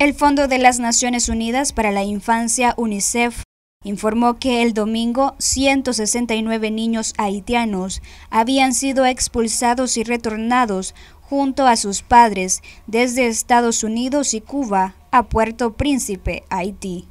El Fondo de las Naciones Unidas para la Infancia, UNICEF, informó que el domingo 169 niños haitianos habían sido expulsados y retornados junto a sus padres desde Estados Unidos y Cuba a Puerto Príncipe, Haití.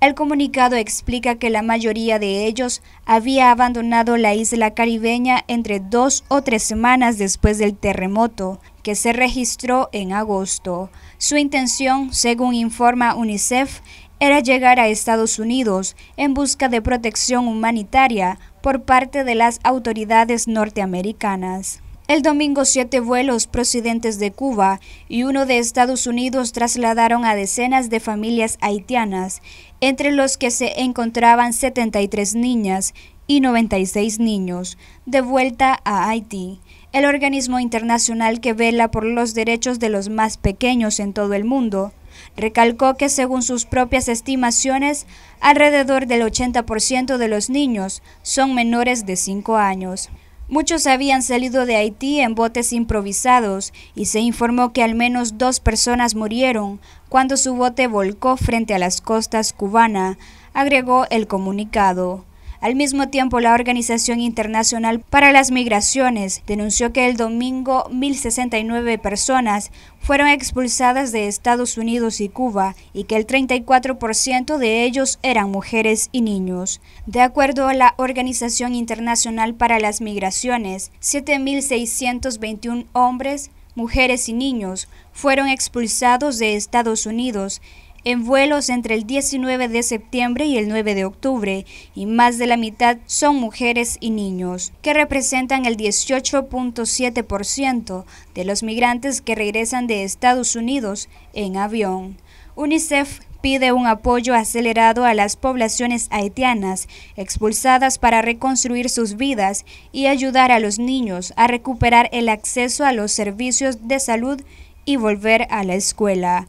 El comunicado explica que la mayoría de ellos había abandonado la isla caribeña entre dos o tres semanas después del terremoto que se registró en agosto. Su intención, según informa UNICEF, era llegar a Estados Unidos en busca de protección humanitaria por parte de las autoridades norteamericanas. El domingo, siete vuelos procedentes de Cuba y uno de Estados Unidos trasladaron a decenas de familias haitianas, entre los que se encontraban 73 niñas y 96 niños, de vuelta a Haití, el organismo internacional que vela por los derechos de los más pequeños en todo el mundo. Recalcó que según sus propias estimaciones, alrededor del 80% de los niños son menores de 5 años. Muchos habían salido de Haití en botes improvisados y se informó que al menos dos personas murieron cuando su bote volcó frente a las costas cubanas, agregó el comunicado. Al mismo tiempo, la Organización Internacional para las Migraciones denunció que el domingo 1.069 personas fueron expulsadas de Estados Unidos y Cuba y que el 34% de ellos eran mujeres y niños. De acuerdo a la Organización Internacional para las Migraciones, 7.621 hombres, mujeres y niños fueron expulsados de Estados Unidos en vuelos entre el 19 de septiembre y el 9 de octubre, y más de la mitad son mujeres y niños, que representan el 18.7% de los migrantes que regresan de Estados Unidos en avión. UNICEF pide un apoyo acelerado a las poblaciones haitianas expulsadas para reconstruir sus vidas y ayudar a los niños a recuperar el acceso a los servicios de salud y volver a la escuela.